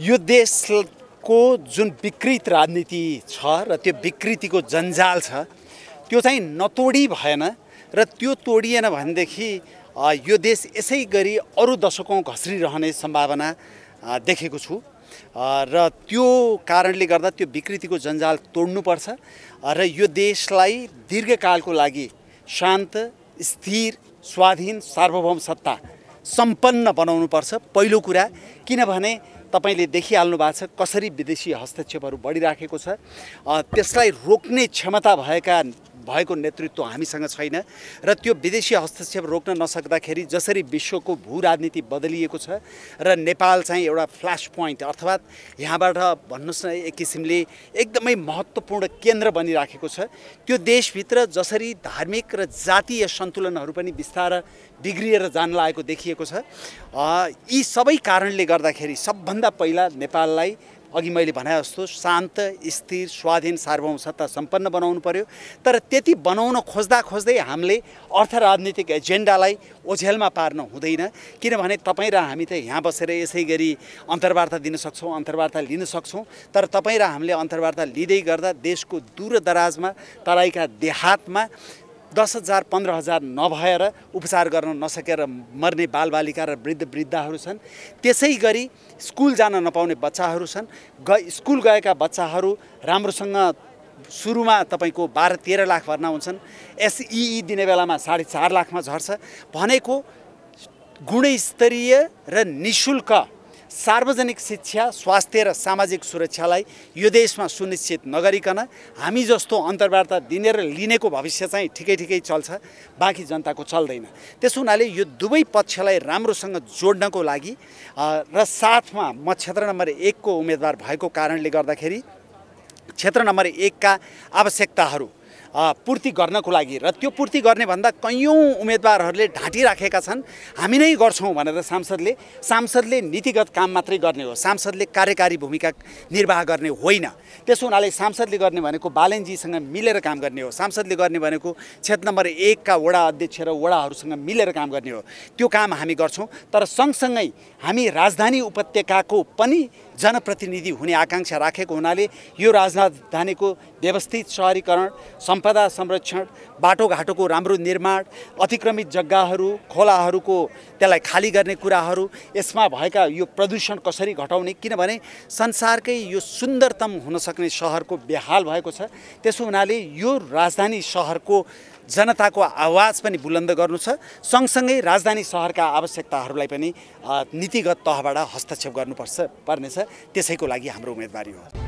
यो देशको जुन विकृत राजनीति छ र त्यो विकृतिको जन्जाल छ त्यो चाहिँ नतोडी भएन र त्यो तोडिएन भनेदेखि यो देश यसै गरी अरू दशकौँ घस्रिरहने सम्भावना देखेको छु र त्यो कारणले गर्दा त्यो विकृतिको जन्जाल तोड्नुपर्छ र यो देशलाई दीर्घकालको लागि शान्त स्थिर स्वाधीन सार्वभौम सत्ता सम्पन्न बनाउनुपर्छ पहिलो कुरा किनभने तपाईँले देखिहाल्नु भएको छ कसरी विदेशी हस्तक्षेपहरू बढिराखेको छ त्यसलाई रोक्ने क्षमता भएका भएको नेतृत्व हामीसँग छैन र त्यो विदेशी हस्तक्षेप रोक्न नसक्दाखेरि जसरी विश्वको भू राजनीति बदलिएको छ र नेपाल चाहिँ एउटा फ्ल्यास पोइन्ट अर्थात् यहाँबाट भन्नुहोस् न एक किसिमले एकदमै महत्त्वपूर्ण केन्द्र बनिराखेको छ त्यो देशभित्र जसरी धार्मिक र जातीय सन्तुलनहरू पनि बिस्तार बिग्रिएर जान लागेको देखिएको छ यी सबै कारणले गर्दाखेरि सबभन्दा पहिला नेपाललाई अघि मैले भने जस्तो शान्त स्थिर स्वाधीन सार्वभौम सत्ता सम्पन्न बनाउनु पर्यो तर त्यति बनाउन खोज्दा खोज्दै हामीले अर्थ राजनीतिक एजेन्डालाई ओझेलमा पार्न हुँदैन किनभने तपाईँ र हामी त यहाँ बसेर यसै गरी अन्तर्वार्ता दिन सक्छौँ अन्तर्वार्ता लिन सक्छौँ तर तपाईँ र हामीले अन्तर्वार्ता लिँदै गर्दा देशको दूरदराजमा तराईका देहातमा दस हजार पन्ध्र हजार नभएर उपचार गर्न नसकेर मर्ने बालबालिका र वृद्ध वृद्धाहरू छन् त्यसै गरी स्कुल जान नपाउने बच्चाहरू छन् ग स्कुल गएका बच्चाहरू राम्रोसँग सुरुमा तपाईँको बाह्र तेह्र लाख भर्ना हुन्छन् एसइई दिने बेलामा साढे चार लाखमा झर्छ भनेको गुणस्तरीय र निशुल्क सार्वजनिक शिक्षा स्वास्थ्य र सामाजिक सुरक्षालाई यो देशमा सुनिश्चित नगरिकन हामी जस्तो अन्तर्वार्ता दिने र लिनेको भविष्य चाहिँ ठिकै ठिकै चल्छ बाँकी जनताको चल्दैन त्यस हुनाले यो दुवै पक्षलाई राम्रोसँग जोड्नको लागि र साथमा म क्षेत्र नम्बर एकको उम्मेदवार भएको कारणले गर्दाखेरि क्षेत्र नम्बर एकका आवश्यकताहरू पूर्ति गर्नको लागि र त्यो पूर्ति गर्ने भन्दा कैयौँ उम्मेदवारहरूले ढाँटिराखेका छन् हामी नै गर्छौँ भनेर सांसदले सांसदले नीतिगत काम मात्रै गर्ने हो सांसदले कार्यकारी भूमिका निर्वाह गर्ने होइन त्यसो हुनाले सांसदले गर्ने भनेको बालेनजीसँग मिलेर काम गर्ने हो सांसदले गर्ने भनेको क्षेत्र नम्बर एकका वडा अध्यक्ष र वडाहरूसँग मिलेर काम गर्ने हो त्यो काम हामी गर्छौँ तर सँगसँगै हामी राजधानी उपत्यकाको पनि जनप्रतिनिधि हुने आकाङ्क्षा राखेको हुनाले यो राजधानीको व्यवस्थित सहरीकरण सम्प सम्पदा संरक्षण बाटोघाटोको राम्रो निर्माण अतिक्रमित जग्गाहरू खोलाहरूको त्यसलाई खाली गर्ने कुराहरू यसमा भएका यो प्रदूषण कसरी घटाउने किनभने संसारकै यो सुन्दरतम हुनसक्ने सहरको बेहाल भएको छ त्यसो हुनाले यो राजधानी सहरको जनताको आवाज पनि बुलन्द गर्नु छ सँगसँगै राजधानी सहरका आवश्यकताहरूलाई पनि नीतिगत तहबाट हस्तक्षेप गर्नुपर्छ पर्नेछ त्यसैको लागि हाम्रो उम्मेदवारी हो